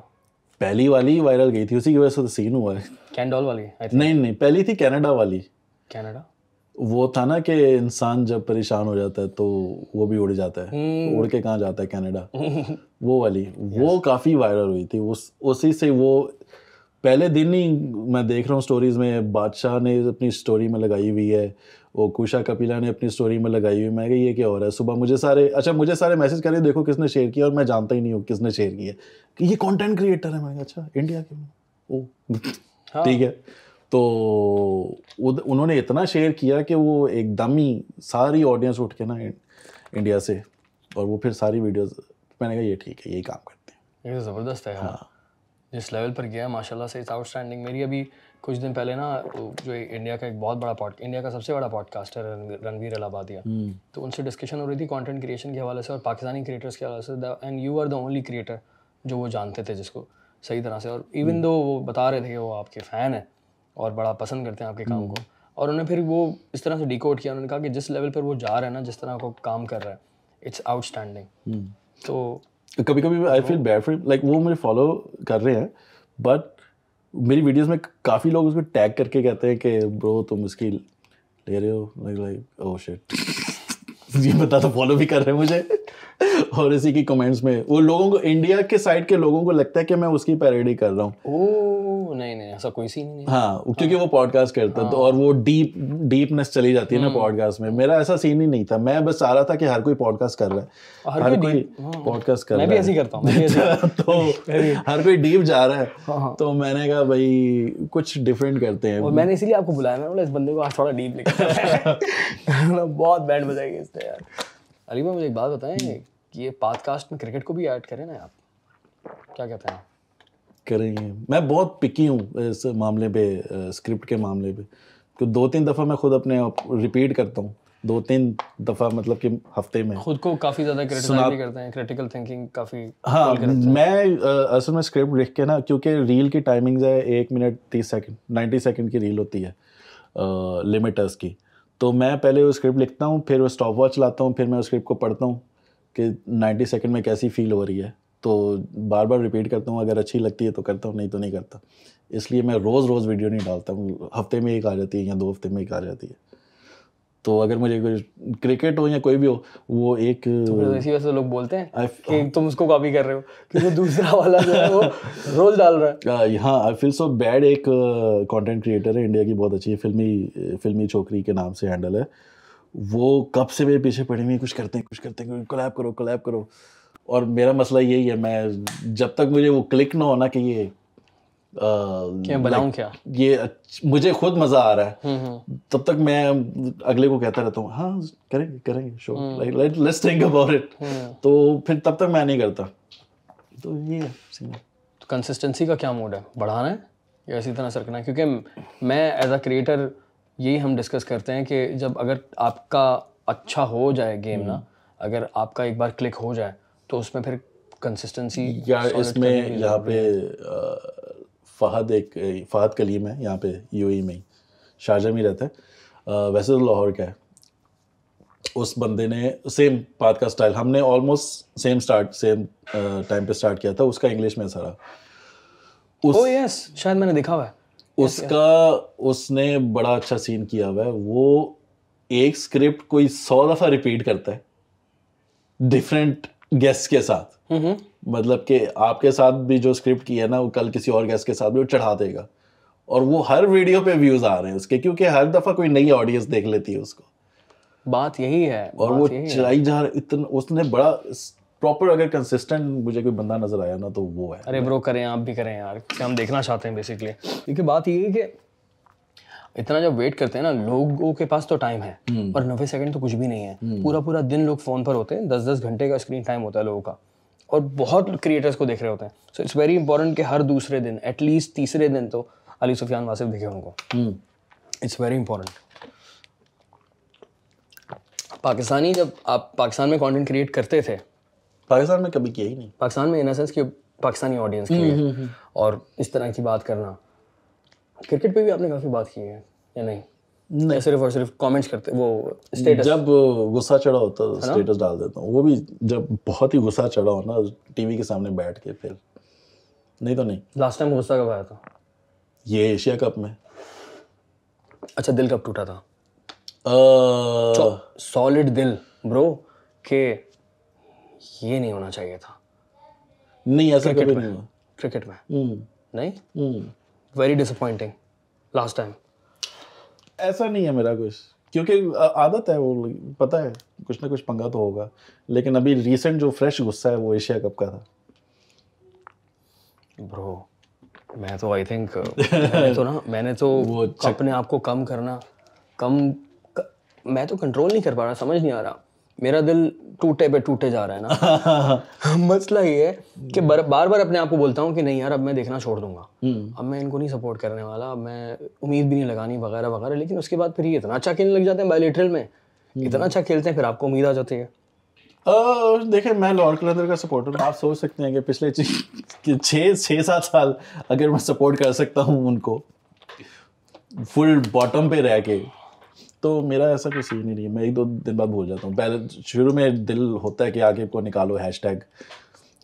पहली वाली वायरल गई थी उसी की वजह से तो सीन हुआ है कैंडॉल वाली नहीं नहीं पहली थी कनाडा वाली कनाडा वो था ना कि इंसान जब परेशान हो जाता है तो वो भी उड़ जाता है hmm. उड़ के कहाँ जाता है कनाडा वो वाली yes. वो काफ़ी वायरल हुई थी उस उसी से वो पहले दिन ही मैं देख रहा हूँ स्टोरीज़ में बादशाह ने अपनी स्टोरी में लगाई हुई है वो कुशा कपिला ने अपनी स्टोरी में लगाई हुई मैं ये क्या हो रहा है सुबह मुझे सारे अच्छा मुझे सारे मैसेज करें देखो किसने शेयर किया और मैं जानता ही नहीं हूँ किसने शेयर किया कि ये कंटेंट क्रिएटर है मैं अच्छा इंडिया के ओ हाँ। ठीक है तो उन्होंने इतना शेयर किया कि वो एकदम ही सारी ऑडियंस उठ के ना इंडिया से और वो फिर सारी वीडियोस मैंने कहा ये ठीक है यही काम करते हैं ये तो ज़बरदस्त है हाँ जिस लेवल पर गया माशाल्लाह से इट्स आउटस्टैंडिंग मेरी अभी कुछ दिन पहले ना जो इंडिया का एक बहुत बड़ा पॉड इंडिया का सबसे बड़ा पॉडकास्टर रणवीर अलाबादिया हम्म। तो उनसे डिस्कशन हो रही थी कंटेंट क्रिएशन के हवाले से और पाकिस्तानी क्रिएटर्स के हवाले से and you are the only creator जो वो जानते थे जिसको सही तरह से और इवन दो हम्म। वो बता रहे थे कि वो आपके फ़ैन हैं और बड़ा पसंद करते हैं आपके काम हम्म। को और उन्होंने फिर वो इस तरह से डिकोड किया उन्होंने कहा कि जिस लेवल पर वो जा रहा है ना जिस तरह को काम कर रहा है इट्स आउटस्टैंडिंग तो कभी कभी I feel bad for like वो मुझे फॉलो कर रहे हैं बट मेरी वीडियोस में काफ़ी लोग उसको टैग करके कहते हैं कि ब्रो तुम उसकी ले रहे हो लाइक लाइक ओह शिट ये बता तो फॉलो भी कर रहे हैं मुझे और इसी की कमेंट्स में वो लोगों को इंडिया के साइड के लोगों को लगता है कि मैं उसकी पैरडी कर रहा हूँ नहीं नहीं ऐसा कोई सीन नहीं हाँ क्योंकि हाँ। वो पॉडकास्ट करता तो हाँ। तो और वो डीप डीपनेस चली जाती है ना पॉडकास्ट हम्म। में मेरा ऐसा सीन ही नहीं था मैं बस चाह रहा था कि हर कोई पॉडकास्ट कर रहा है हर, हर कोई पॉडकास्ट हाँ। कर मैं भी ऐसे करता हूँ तो हर कोई डीप जा रहा है हाँ, तो मैंने कहा भाई कुछ डिफरेंट करते हैं मैंने इसीलिए आपको बुलाया मैंने बोला इस बंदे को आज थोड़ा डीप लिखा मतलब बहुत बैंड बजाएगी इसने यार अली मुझे एक बात बताएं हम्म। कि ये पॉडकास्ट में क्रिकेट को भी ऐड करें ना आप क्या कहते हैं करेंगे मैं बहुत पिकी हूँ इस मामले पे स्क्रिप्ट के मामले पे तो दो तीन दफ़ा मैं खुद अपने रिपीट करता हूँ दो तीन दफ़ा मतलब कि हफ्ते में खुद को काफ़ी ज़्यादा करते हैं क्रिटिकल थिंकिंग काफ़ी हाँ मैं असल में स्क्रिप्ट लिख के ना क्योंकि रील की टाइमिंग है एक मिनट तीस सेकंड नाइन्टी सेकंड की रील होती है लिमिटर्स की तो मैं पहले वो स्क्रिप्ट लिखता हूँ फिर वो स्टॉप वॉच लाता हूँ फिर मैं उस स्क्रिप्ट को पढ़ता हूँ कि नाइन्टी सेकेंड में कैसी फील हो रही है तो बार बार रिपीट करता हूँ अगर अच्छी लगती है तो करता हूँ नहीं तो नहीं करता इसलिए मैं रोज़ रोज़ वीडियो नहीं डालता हूँ हफ्ते में एक आ जाती है या दो हफ्ते में एक आ जाती है तो अगर मुझे क्रिकेट हो या कोई भी हो वो एक तो इसी वजह से लोग बोलते हैं कि तुम उसको कॉपी कर रहे हो क्योंकि दूसरा वाला जो है वो रोल डाल रहा है हाँ आई फील सो बैड एक कंटेंट क्रिएटर है इंडिया की बहुत अच्छी फिल्मी फिल्मी छोकरी के नाम से हैंडल है वो कब से मेरे पीछे पड़ी हुई कुछ करते हैं कुछ करते हैं कोलैब करो कोलैब करो और मेरा मसला यही है मैं जब तक मुझे वो क्लिक ना होना कि ये बनाऊं क्या ये मुझे खुद मजा आ रहा है हम्म, हम्म। तब तक मैं अगले को कहता रहता हूँ हाँ करेंगे करेंगे so like let's think about it तो फिर तब तक मैं नहीं करता तो ये तो कंसिस्टेंसी का क्या मोड है बढ़ाना है या इसी तरह सरकना है क्योंकि मैं एज अ क्रिएटर यही हम डिस्कस करते हैं कि जब अगर आपका अच्छा हो जाए गेम ना हम्म। अगर आपका एक बार क्लिक हो जाए तो उसमें फिर कंसिस्टेंसी या इसमें यहाँ पे फहद एक फहद कलीम है यहाँ पे यूएई e में ही में रहता है वैसे तो लाहौर का है उस बंदे ने सेम बात का स्टाइल हमने almost same start same time पे स्टार्ट किया था उसका इंग्लिश में सारा उस oh yes, शायद मैंने देखा हुआ है उसका उसने बड़ा अच्छा सीन किया हुआ है वो एक स्क्रिप्ट कोई सौ दफ़ा रिपीट करता है डिफरेंट गेस्ट के साथ मतलब कि आपके साथ भी जो स्क्रिप्ट की है ना वो कल किसी और गेस्ट के साथ भी वो चढ़ा देगा और वो हर वीडियो पे व्यूज आ रहे हैं उसके क्योंकि हर दफा कोई नई ऑडियंस देख लेती है उसको बात यही है और वो चलाई जा रही इतना उसने बड़ा प्रॉपर अगर कंसिस्टेंट मुझे कोई बंदा नजर आया ना तो वो है अरे ब्रो करें आप भी करें यार हम देखना चाहते हैं बेसिकली क्योंकि बात ये है कि इतना जब वेट करते हैं ना लोगों के पास तो टाइम है और हम्म। नब्बे सेकंड तो कुछ भी नहीं है हम्म। पूरा पूरा दिन लोग फ़ोन पर होते हैं दस दस घंटे का स्क्रीन टाइम होता है लोगों का और बहुत क्रिएटर्स को देख रहे होते हैं सो इट्स वेरी इंपॉर्टेंट कि हर दूसरे दिन एटलीस्ट तीसरे दिन तो अली सुफियान वासिफ दिखे उनको इट्स वेरी इंपॉर्टेंट पाकिस्तानी जब आप पाकिस्तान में कंटेंट क्रिएट करते थे पाकिस्तान में कभी किया ही नहीं पाकिस्तान में इन सेंस कि पाकिस्तानी ऑडियंस हम्म, और इस तरह की बात करना क्रिकेट पे भी आपने काफ़ी बात की है या नहीं नहीं सिर्फ और सिर्फ कमेंट्स करते वो स्टेटस जब गुस्सा चढ़ा होता तो है स्टेटस डाल देता हूँ वो भी जब बहुत ही गुस्सा चढ़ा हो ना टीवी के सामने बैठ के फिर नहीं तो नहीं लास्ट टाइम गुस्सा कब आया था ये एशिया कप में अच्छा दिल कब टूटा था सॉलिड दिल ब्रो के ये नहीं होना चाहिए था नहीं ऐसा क्रिकेट में क्रिकेट हम्म। में नहीं hmm. Very disappointing last time ऐसा नहीं है मेरा कुछ क्योंकि आदत है वो पता है कुछ ना कुछ पंगा तो होगा लेकिन अभी रिसेंट जो फ्रेश गुस्सा है वो एशिया कप का था ब्रो मैं तो आई थिंक तो ना मैंने तो अपने आप को कम करना कम क, मैं तो कंट्रोल नहीं कर पा रहा समझ नहीं आ रहा मेरा दिल टूटे पे टूटे जा रहा है ना मसला ये है कि हम्म। बार बार अपने आप को बोलता हूँ कि नहीं यार अब मैं देखना छोड़ दूंगा हम्म। अब मैं इनको नहीं सपोर्ट करने वाला अब मैं उम्मीद भी नहीं लगानी वगैरह वगैरह लेकिन उसके बाद फिर ये इतना अच्छा खेलने लग जाते हैं बायोलिट्रल में हम्म। इतना अच्छा खेलते हैं फिर आपको उम्मीद आ जाती है देखें मैं लॉर्ड क्लंदर का सपोर्टर आप सोच सकते हैं कि पिछले छः छः सात साल अगर मैं सपोर्ट कर सकता हूँ उनको फुल बॉटम पे रह के तो मेरा ऐसा कोई सीन ही नहीं है मैं एक दो दिन बाद भूल जाता हूँ पहले शुरू में दिल होता है कि आगे को निकालो हैश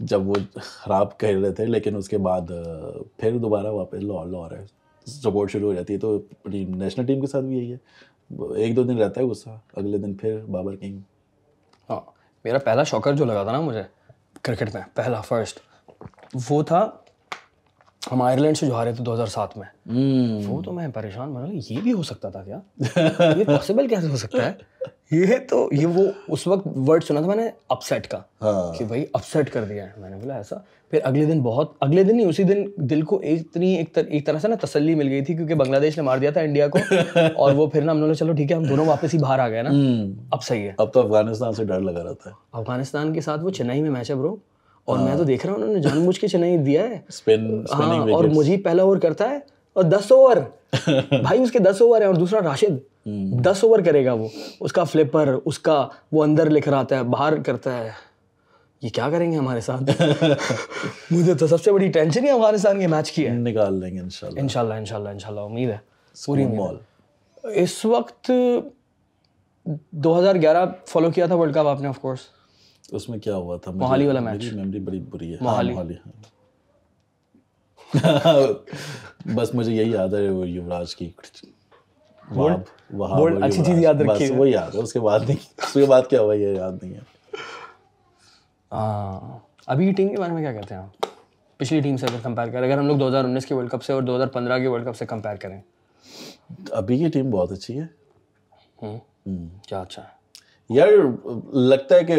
जब वो खराब कह रहे थे लेकिन उसके बाद फिर दोबारा वापस लॉ लॉ है सपोर्ट शुरू हो जाती है तो अपनी नेशनल टीम के साथ भी यही है एक दो दिन रहता है गुस्सा अगले दिन फिर बाबर किंग हाँ मेरा पहला शॉकर जो लगा था ना मुझे क्रिकेट में पहला फर्स्ट वो था हम आयरलैंड से जो हारे थे 2007 में hmm. वो तो मैं परेशान बना ये भी हो सकता था क्या ये पॉसिबल कैसे हो सकता है ये तो ये वो उस वक्त वर्ड सुना था मैंने अपसेट का हाँ। कि भाई अपसेट कर दिया है मैंने बोला ऐसा फिर अगले दिन बहुत अगले दिन ही उसी दिन दिल को इतनी एक, तर, एक तरह से ना तसल्ली मिल गई थी क्योंकि बांग्लादेश ने मार दिया था इंडिया को और वो फिर ना हम लोग चलो ठीक है हम दोनों वापस ही बाहर आ गए ना हम्म। अब सही है अब तो अफगानिस्तान से डर लगा रहता है अफगानिस्तान के साथ वो चेन्नई में मैच है ब्रो और मैं तो हाँ। देख रहा हूँ उन्होंने जानबूझ के चेन्नई दिया है स्पिन हाँ और मुझे पहला ओवर करता है और दस ओवर भाई उसके दस ओवर है और दूसरा राशिद हम्म। दस ओवर करेगा वो उसका फ्लिपर उसका वो अंदर लिख रहा है बाहर करता है ये क्या करेंगे हमारे साथ मुझे तो सबसे बड़ी टेंशन ही अफगानिस्तान के मैच की है निकाल लेंगे इंशाल्लाह इंशाल्लाह इंशाल्लाह उम्मीद है पूरी बॉल इस वक्त 2011 फॉलो किया था वर्ल्ड कप आपने ऑफ कोर्स उसमें क्या हुआ था मोहाली वाला मैच मेमोरी बड़ी बुरी है हाँ, मोहाली हाँ, मोहाली बस मुझे यही याद है वो युवराज की वहाँ वहाँ अच्छी चीज याद रखी है वो याद है उसके बाद नहीं उसके बाद क्या हुआ ये याद नहीं है आ, अभी टीम के बारे में क्या कहते हैं आप पिछली टीम से अगर कंपेयर करें अगर हम लोग 2019 के वर्ल्ड कप से और 2015 के वर्ल्ड कप से कंपेयर करें अभी की टीम बहुत अच्छी है हम्म, हम्म। क्या अच्छा है यार लगता है कि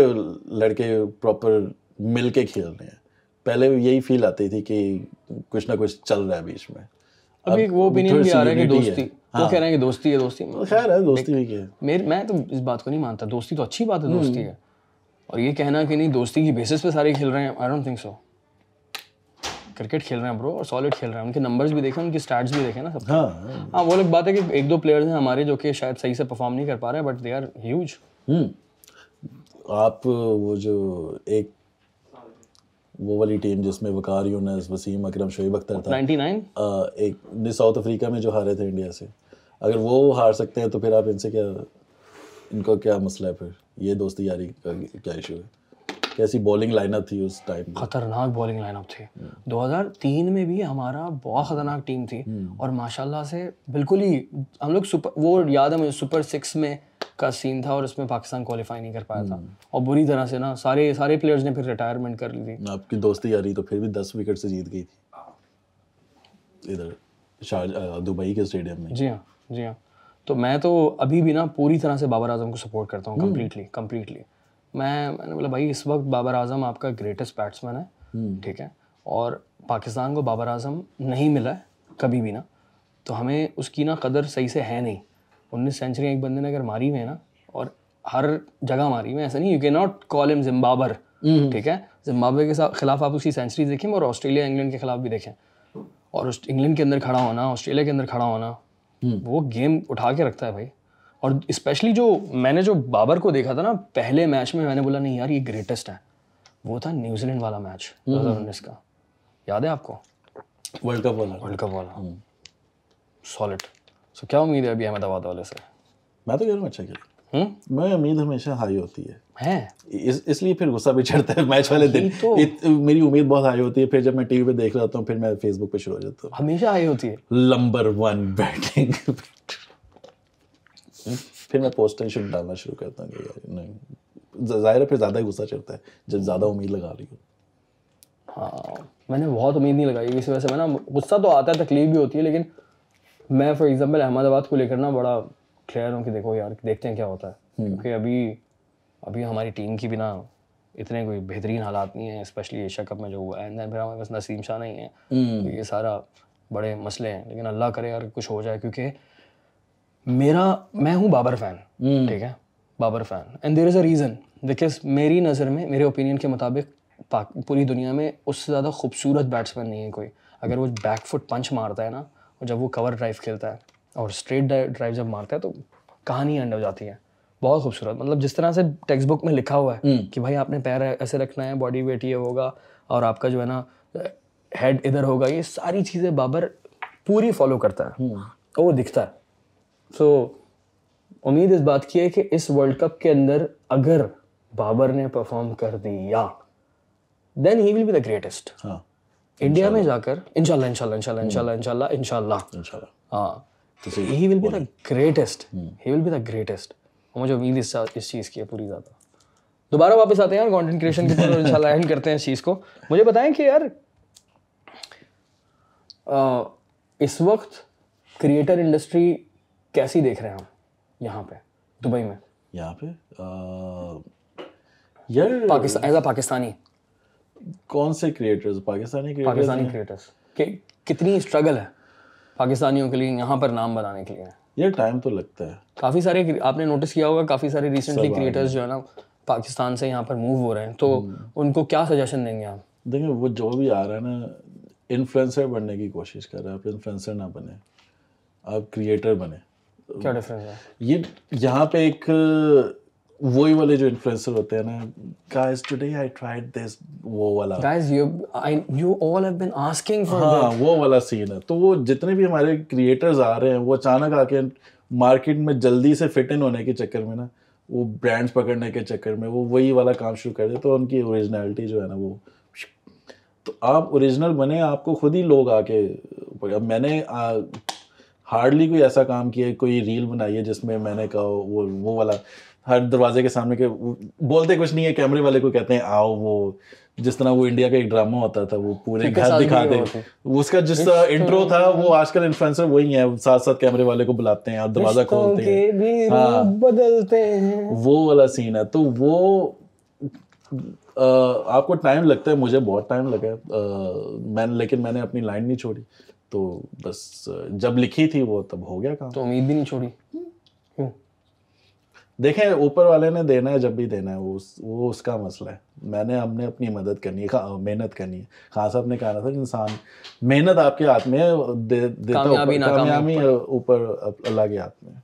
लड़के प्रॉपर मिल के खेल रहे हैं पहले यही फील आती थी कि कुछ ना कुछ चल रहा है बीच में अभी वो भी नहीं आ रहा है कि दोस्ती हाँ। वो कह रहे हैं कि दोस्ती है दोस्ती खैर है दोस्ती भी क्या मेरे मैं तो इस बात को नहीं मानता दोस्ती तो अच्छी बात है हम्म। दोस्ती है और ये कहना कि नहीं दोस्ती की बेसिस पे सारे खेल रहे हैं I don't think so cricket खेल रहे हैं ब्रो और सॉलिड खेल रहे हैं उनके नंबर्स भी देखे उनके स्टार्ट भी देखे ना सब हाँ, हाँ वो लोग बात है कि एक दो प्लेयर्स हैं हमारे जो कि शायद सही से परफॉर्म नहीं कर पा रहे हैं but they are huge hmm. आप वो जो एक वो वाली टीम जिसमें वकार यूनस वसीम अकरम शोएब अख्तर था 99 एक साउथ अफ्रीका में जो हारे थे इंडिया से अगर वो हार सकते हैं तो फिर आप इनसे क्या इनका क्या मसला है फिर ये दोस्ती यारी का क्या इशू है कैसी बॉलिंग लाइनअप थी उस टाइम खतरनाक बॉलिंग लाइनअप थी 2003 में भी हमारा बहुत खतरनाक टीम थी हम्म। और माशाल्लाह से बिल्कुल ही हम लोग सुपर वो याद है मुझे सुपर सिक्स में का सीन था और उसमें पाकिस्तान क्वालिफाई नहीं कर पाया था हम्म। और बुरी तरह से ना सारे सारे प्लेयर्स ने फिर रिटायरमेंट कर ली थी आपकी दोस्ती आ रही तो फिर भी दस विकेट से जीत गई थी इधर दुबई के स्टेडियम में जी हाँ जी हाँ तो मैं तो अभी भी ना पूरी तरह से बाबर आजम को सपोर्ट करता हूँ कम्प्लीटली हम्म। कम्प्लीटली मैं मैंने बोला भाई इस वक्त बाबर आजम आपका ग्रेटेस्ट बैट्समैन है हम्म। ठीक है और पाकिस्तान को बाबर आजम नहीं मिला है कभी भी ना तो हमें उसकी ना कदर सही से है नहीं उन्नीस सेंचुरी एक बंदे ने अगर मारी हुई है ना और हर जगह मारी हुई ऐसा नहीं यू के नॉट कॉल इम जिम्बाबर ठीक है जिम्बाबे के खिलाफ आप उसकी सेंचुरी देखें और ऑस्ट्रेलिया इंग्लैंड के खिलाफ भी देखें और उस इंग्लैंड के अंदर खड़ा होना ऑस्ट्रेलिया के अंदर खड़ा होना हम्म। वो गेम उठा के रखता है भाई और स्पेशली जो मैंने जो बाबर को देखा था ना पहले मैच में मैंने बोला नहीं यार ये ग्रेटेस्ट है वो था न्यूजीलैंड वाला मैच हम्म। दो हज़ार उन्नीस का याद है आपको वर्ल्ड कप वाला वर्ल्ड कप वाला सॉलिड हम्म। सो क्या उम्मीद है अभी अहमदाबाद वाले से मैं तो कह रहा हूँ अच्छा खेल हम्म? मैं उम्मीद हमेशा हाई होती है है इस, इसलिए फिर गुस्सा भी चढ़ता है मैच वाले दिन तो, इत, मेरी उम्मीद बहुत हाई होती है फिर जब मैं टीवी पे देख रहा हूँ फिर मैं फेसबुक पे शुरू हो जाता हूँ हमेशा हाई होती है नंबर वन बैटिंग फिर मैं पोस्टल शुरू डालना शुरू करता हूँ नहीं ज़ाहिर है फिर ज़्यादा ही गुस्सा चढ़ता है जब ज़्यादा उम्मीद लगा रही हो हाँ मैंने बहुत उम्मीद नहीं लगाई इस वजह से मैं ना गुस्सा तो आता है तकलीफ भी होती है लेकिन मैं फॉर एग्जांपल अहमदाबाद को लेकर ना बड़ा क्लियर हूँ कि देखो यार देखते हैं क्या होता है हम्म। क्योंकि अभी अभी हमारी टीम की भी ना इतने कोई बेहतरीन हालात नहीं है स्पेशली एशिया कप में जो हुआ है एंड फिर हमारे पास नसीम शाह नहीं है हम्म। तो ये सारा बड़े मसले हैं लेकिन अल्लाह करे यार कुछ हो जाए क्योंकि मेरा मैं हूँ बाबर फैन हम्म। ठीक है Babar fan and there is a reason because मेरी नज़र में मेरे ओपिनियन के मुताबिक पूरी दुनिया में उससे ज़्यादा खूबसूरत बैट्समैन नहीं है कोई अगर वो बैक फुट पंच मारता है ना और जब वो कवर ड्राइव खेलता है और स्ट्रेट ड्राइव जब मारता है तो कहानी एंड हो जाती है बहुत खूबसूरत मतलब जिस तरह से टेक्स्ट बुक में लिखा हुआ है हम्म। कि भाई आपने पैर ऐसे रखना है बॉडी वेट ये होगा और आपका जो है ना हेड इधर होगा ये सारी चीज़ें बाबर पूरी फॉलो करता है हम्म। वो दिखता है सो so, उम्मीद इस बात की है कि इस वर्ल्ड कप के अंदर अगर बाबर ने परफॉर्म कर दिया then he will be the greatest India में जाकर इनशाला इनशाला इनशाला इनशाला इनशाला इनशाला हाँ he will be the greatest he will be the greatest मुझे उम्मीद इस इस चीज़ की है पूरी ज़्यादा दोबारा वापस आते हैं यार कंटेंट क्रिएशन की तरफ इंशाल्लाह एंड करते हैं इस चीज़ को मुझे बताएं कि यार इस वक्त क्रिएटर इंडस्ट्री कैसी देख रहे हैं हम यहाँ पे दुबई में यहाँ पे यार पाकिस्तान एज अ पाकिस्तानी कौन से creators Pakistani creators Pakistani creators कि, कितनी स्ट्रगल है पाकिस्तानियों के लिए यहाँ पर नाम बनाने के लिए यार टाइम तो लगता है काफ़ी सारे आपने नोटिस किया होगा काफ़ी सारे रिसेंटली क्रिएटर्स जो है ना पाकिस्तान से यहाँ पर मूव हो रहे हैं तो हम्म। उनको क्या सजेशन देंगे आप देखिए वो जो भी आ रहा है ना इन्फ्लुएंसर बनने की कोशिश कर रहा है आप इन्फ्लुएंसर ना बने आप क्रिएटर बने क्या डिफरेंस है ये यहाँ पे एक वो ही वाले जो इन्फ्लुएंसर होते हैं ना guys today I tried this वो वाला guys you I you all have been asking for हां वो वाला सीन है तो वो जितने भी हमारे क्रिएटर्स आ रहे हैं वो अचानक आके मार्केट में जल्दी से फिट इन होने के चक्कर में ना वो ब्रांड्स पकड़ने के चक्कर में वो वही वाला काम शुरू कर दे तो उनकी ओरिजिनलिटी जो है ना वो तो आप ओरिजिनल बने आपको खुद ही लोग आके मैंने हार्डली कोई ऐसा काम किया कोई रील बनाई है जिसमें मैंने कहा वो वो वाला हर दरवाजे के सामने के बोलते कुछ नहीं है कैमरे वाले को कहते हैं आओ वो जिस तरह वो इंडिया का एक ड्रामा होता था वो पूरे घर दिखाते उसका जिस इंट्रो था वो आजकल इन्फ्लुएंसर वही है साथ साथ कैमरे वाले को बुलाते हैं दरवाजा खोलते हैं हाँ, बदलते हैं वो वाला सीन है तो वो आ, आपको टाइम लगता है मुझे बहुत टाइम लगा मैंने लेकिन मैंने अपनी लाइन नहीं छोड़ी तो बस जब लिखी थी वो तब हो गया काम तो उम्मीद भी नहीं छोड़ी क्यों देखें ऊपर वाले ने देना है जब भी देना है वो वो उसका मसला है मैंने हमने अपनी मदद करनी है मेहनत करनी है खास साहब ने कहा था कि इंसान मेहनत आपके हाथ में है दे, देता कामयाबी ऊपर अल्लाह के हाथ में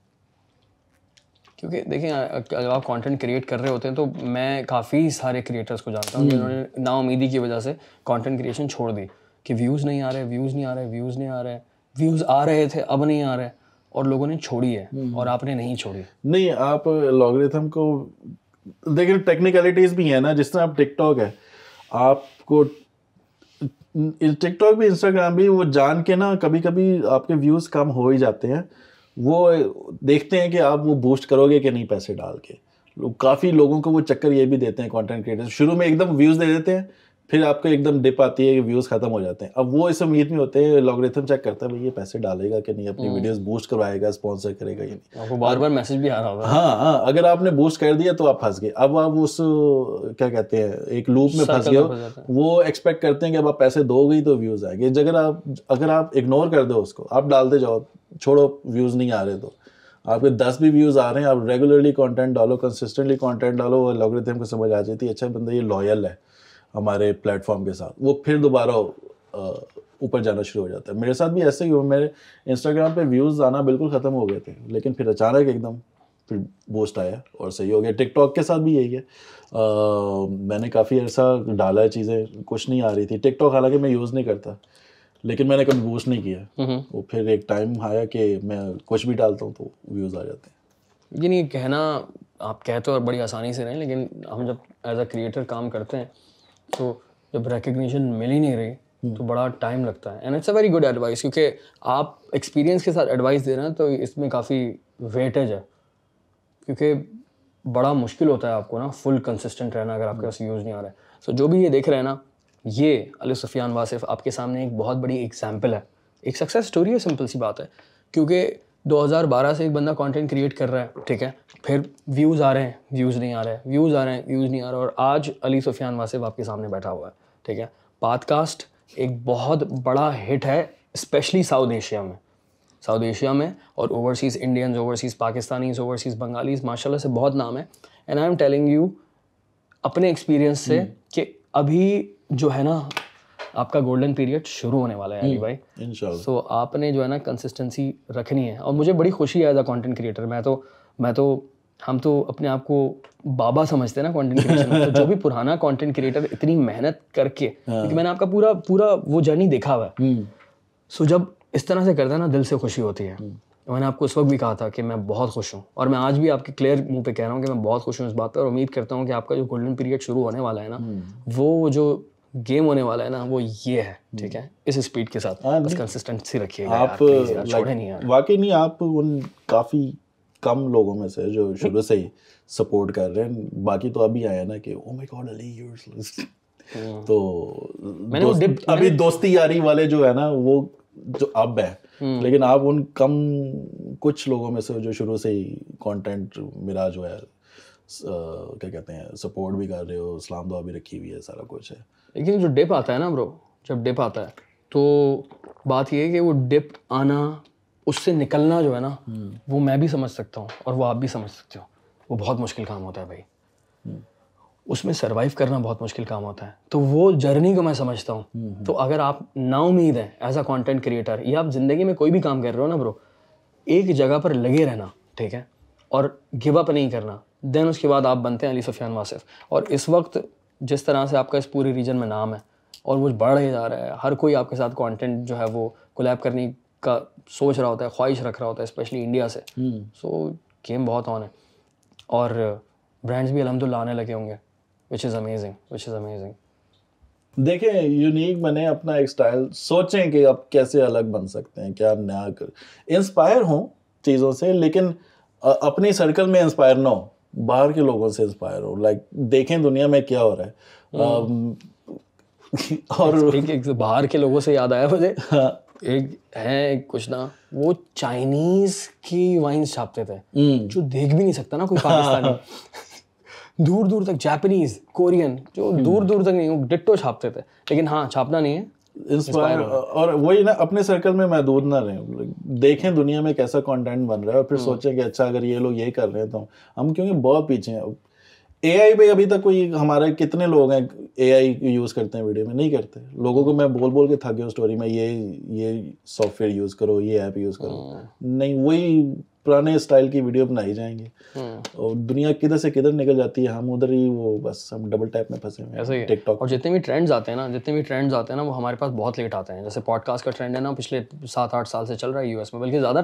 क्योंकि देखें अगर आप कंटेंट क्रिएट कर रहे होते हैं तो मैं काफ़ी सारे क्रिएटर्स को जानता हूँ हम्म। जिन्होंने नाउमीदी की वजह से कंटेंट क्रिएशन छोड़ दी कि व्यूज़ नहीं आ रहे व्यूज़ नहीं आ रहे व्यूज़ नहीं आ रहे व्यूज़ आ रहे थे अब नहीं आ रहे और लोगों ने छोड़ी है हम्म। और आपने नहीं छोड़ी नहीं आप लॉगरिथम को देखिए टेक्निकलिटीज़ भी है ना जिस तरह आप टिकटॉक है आपको टिकटॉक भी इंस्टाग्राम भी वो जान के ना कभी कभी आपके व्यूज़ कम हो ही जाते हैं वो देखते हैं कि आप वो बूस्ट करोगे कि नहीं पैसे डाल के काफ़ी लोगों को वो चक्कर ये भी देते हैं कंटेंट क्रिएटर शुरू में एकदम व्यूज़ दे देते हैं फिर आपको एकदम डिप आती है व्यूज़ खत्म हो जाते हैं अब वो इस उम्मीद में होते हैं लॉगरिथम चेक करता है भाई ये पैसे डालेगा कि नहीं अपनी वीडियोस हम्म। बूस्ट करवाएगा स्पॉन्सर करेगा ये नहीं आपको बार बार मैसेज भी आ रहा होगा हाँ हाँ अगर आपने बूस्ट कर दिया तो आप फंस गए अब आप उस क्या कहते हैं एक लूप में फंस गए वो एक्सपेक्ट करते हैं कि अब आप पैसे दोगे तो व्यूज़ आएंगे अगर आप अगर आप इग्नोर कर दो उसको आप डालते जाओ छोड़ो व्यूज़ नहीं आ रहे तो आपके दस भी व्यूज़ आ रहे हैं आप रेगुलरली कॉन्टेंट डालो कंसिस्टेंटली कॉन्टेंट डालो और लॉगरिथम को समझ आ जाती है अच्छा बंदा ये लॉयल है हमारे प्लेटफॉर्म के साथ वो फिर दोबारा ऊपर जाना शुरू हो जाता है मेरे साथ भी ऐसे ही हुआ मेरे इंस्टाग्राम पे व्यूज़ आना बिल्कुल ख़त्म हो गए थे लेकिन फिर अचानक एकदम फिर बोस्ट आया और सही हो गया टिकटॉक के साथ भी यही है आ, मैंने काफ़ी अर्सा डाला है चीज़ें कुछ नहीं आ रही थी टिकटॉक हालांकि मैं यूज़ नहीं करता लेकिन मैंने कभी बोस्ट नहीं किया हम्म। वो फिर एक टाइम आया कि मैं कुछ भी डालता हूँ तो व्यूज़ आ जाते हैं ये कहना आप कहते हो और बड़ी आसानी से रहें लेकिन हम जब एज अ क्रिएटर काम करते हैं तो जब रिकग्निशन मिल ही नहीं रही हम्म। तो बड़ा टाइम लगता है and it's a very good advice क्योंकि आप एक्सपीरियंस के साथ एडवाइस दे रहे हैं तो इसमें काफ़ी वेटेज है क्योंकि बड़ा मुश्किल होता है आपको ना फुल कंसिस्टेंट रहना अगर आपके पास यूज़ हम्म। नहीं आ रहा है सो so, जो भी ये देख रहे हैं ना ये अली सफियान वासिफ आपके सामने एक बहुत बड़ी एग्जाम्पल है एक सक्सेस स्टोरी है सिंपल सी बात है क्योंकि 2012 से एक बंदा कंटेंट क्रिएट कर रहा है ठीक है फिर व्यूज़ आ रहे हैं व्यूज़ नहीं आ रहे हैं व्यूज़ आ रहे हैं व्यूज़ नहीं आ रहे और आज अली सुफियान वासिफ आपके सामने बैठा हुआ है ठीक है पॉडकास्ट एक बहुत बड़ा हिट है स्पेशली साउथ एशिया में साउथ एशिया में और overseas Indians overseas Pakistanis overseas Bengalis माशाल्लाह से बहुत नाम है and I am telling you अपने एक्सपीरियंस से हम्म। कि अभी जो है ना आपका गोल्डन पीरियड शुरू होने वाला है अली हम्म, भाई सो so, आपने जो है ना कंसिस्टेंसी रखनी है और मुझे बड़ी खुशी है एज अ कॉन्टेंट क्रिएटर मैं तो मैं तो हम तो अपने आप को बाबा समझते हैं ना कंटेंट क्रिएशन में तो जो भी पुराना कंटेंट क्रिएटर इतनी मेहनत करके हाँ। क्योंकि मैंने आपका पूरा पूरा वो जर्नी देखा हुआ है सो हम्म। जब इस तरह से करता है ना दिल से खुशी होती है हम्म। मैंने आपको उस वक्त भी कहा था कि मैं बहुत खुश हूँ और मैं आज भी आपके क्लियर मुंह पे कह रहा हूँ कि मैं बहुत खुश हूँ इस बात पर उम्मीद करता हूँ कि आपका जो गोल्डन पीरियड शुरू होने वाला है ना वो जो गेम होने वाला है ना वो ये है ठीक है हम्म। इस स्पीड के साथ हाँ, बस कंसिस्टेंसी रखिए आप छोड़े नहीं वाकई नहीं आप उन काफ़ी कम लोगों में से जो हम्म। शुरू से ही सपोर्ट कर रहे हैं बाकी तो अभी आया ना कि oh my God Ali useless तो मैंने वो डिप अभी दोस्ती यारी वाले जो है ना वो जो अब है हम्म। लेकिन आप उन कम कुछ लोगों में से जो शुरू से ही कंटेंट मेरा जो है क्या कहते हैं सपोर्ट भी कर रहे हो इस्लाम दुआ भी रखी हुई है सारा कुछ है लेकिन जो डिप आता है ना ब्रो जब डिप आता है तो बात यह है कि वो डिप आना उससे निकलना जो है ना वो मैं भी समझ सकता हूँ और वो आप भी समझ सकते हो वो बहुत मुश्किल काम होता है भाई उसमें सरवाइव करना बहुत मुश्किल काम होता है तो वो जर्नी को मैं समझता हूँ हम्म, हम्म। तो अगर आप ना उम्मीद है एज अ कॉन्टेंट क्रिएटर या आप ज़िंदगी में कोई भी काम कर रहे हो ना ब्रो एक जगह पर लगे रहना ठीक है और गिव अप नहीं करना देन उसके बाद आप बनते हैं अली सफियान वासिफ और इस वक्त जिस तरह से आपका इस पूरे रीजन में नाम है और वो बढ़ ही जा रहा है हर कोई आपके साथ कंटेंट जो है वो कोलैब करने का सोच रहा होता है ख्वाहिश रख रहा होता है स्पेशली इंडिया से सो गेम हम्म। बहुत ऑन है और ब्रांड्स भी अलहमदुल्ला आने लगे होंगे which is amazing which is amazing देखें यूनिक बने अपना एक स्टाइल सोचें कि आप कैसे अलग बन सकते हैं क्या नया कर इंस्पायर हों चीज़ों से लेकिन अपनी सर्कल में इंस्पायर ना हो बाहर के लोगों से इंस्पायर हो लाइक like, देखें दुनिया में क्या हो रहा है hmm. और एक, एक बाहर के लोगों से याद आया मुझे हाँ। एक है एक कुछ ना वो चाइनीज की वाइन छापते थे hmm. जो देख भी नहीं सकता ना कोई पाकिस्तानी दूर दूर तक जापानीज कोरियन जो हम्म। दूर दूर तक नहीं वो डिट्टो छापते थे लेकिन हाँ छापना नहीं है इंस्पायर और वही ना अपने सर्कल में महदूद ना रहें देखें दुनिया में कैसा कंटेंट बन रहा है और फिर हम्म। सोचें कि अच्छा अगर ये लोग ये कर रहे हैं तो हम क्योंकि बहुत पीछे हैं ए आई पे अभी तक कोई हमारे कितने लोग हैं ए आई यूज़ करते हैं वीडियो में नहीं करते लोगों को मैं बोल बोल के थक गया स्टोरी में ये ये सॉफ्टवेयर यूज़ करो ये ऐप यूज़ करो हम्म। नहीं वही पुराने स्टाइल की वीडियो बनाई जाएंगे हम्म। और दुनिया किधर से किधर निकल जाती है हम उधर ही वो बस हम डबल टैप में फंसे हुए हैं टिकटॉक और जितने भी ट्रेंड्स आते हैं ना जितने भी ट्रेंड्स आते हैं ना वो हमारे पास बहुत लेट आते हैं जैसे पॉडकास्ट का ट्रेंड है ना पिछले सात आठ साल से चल रहा है यूएस में बल्कि ज़्यादा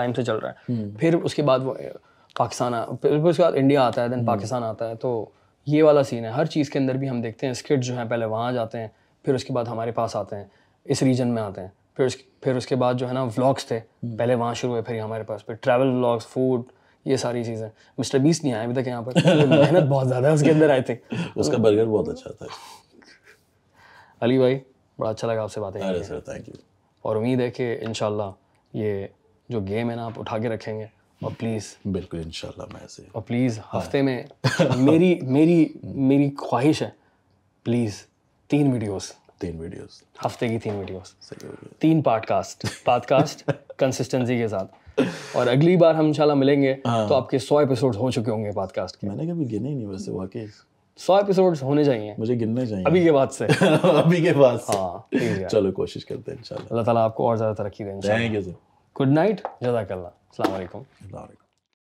टाइम से चल रहा है हम्म। फिर उसके बाद वो पाकिस्तान फिर उसके बाद इंडिया आता है देन हम्म। पाकिस्तान आता है तो ये वाला सीन है हर चीज़ के अंदर भी हम देखते हैं स्किट जो है पहले वहाँ जाते हैं फिर उसके बाद हमारे पास आते हैं इस रीजन में आते हैं फिर उस फिर उसके बाद जो है ना व्लॉग्स थे हम्म। पहले वहाँ शुरू हुए फिर हमारे पास फिर ट्रैवल व्लॉग्स फूड ये सारी चीज़ें मिस्टर बीस नहीं आए अभी तक यहाँ पर मेहनत बहुत ज़्यादा है उसके अंदर आई थिंक उसका बर्गर बहुत अच्छा था अली भाई बड़ा अच्छा लगा आपसे बातें थैंक यू और उम्मीद है कि इन ये जो गेम है ना आप उठा के रखेंगे और प्लीज़ बिल्कुल इन मैं ऐसे और प्लीज़ हाँ। हफ्ते में मेरी मेरी मेरी ख्वाहिश है प्लीज़ तीन वीडियोस तीन वीडियोस हफ्ते की तीन वीडियोस तीन पॉडकास्ट पॉडकास्ट कंसिस्टेंसी के साथ और अगली बार हम इंशाल्लाह मिलेंगे हाँ। तो आपके 100 एपिसोड्स हो चुके होंगे पॉडकास्ट के मैंने कभी गिने नहीं वैसे वाकई 100 एपिसोड्स होने चाहिए मुझे गिनने चाहिए अभी के बाद से अभी के बाद से हाँ चलो कोशिश करते हैं इंशाल्लाह अल्लाह ताला आपको और ज़्यादा तरक्की दे इंशाल्लाह thank you sir good night अस्सलाम वालेकुम अस्सलाम वालेकुम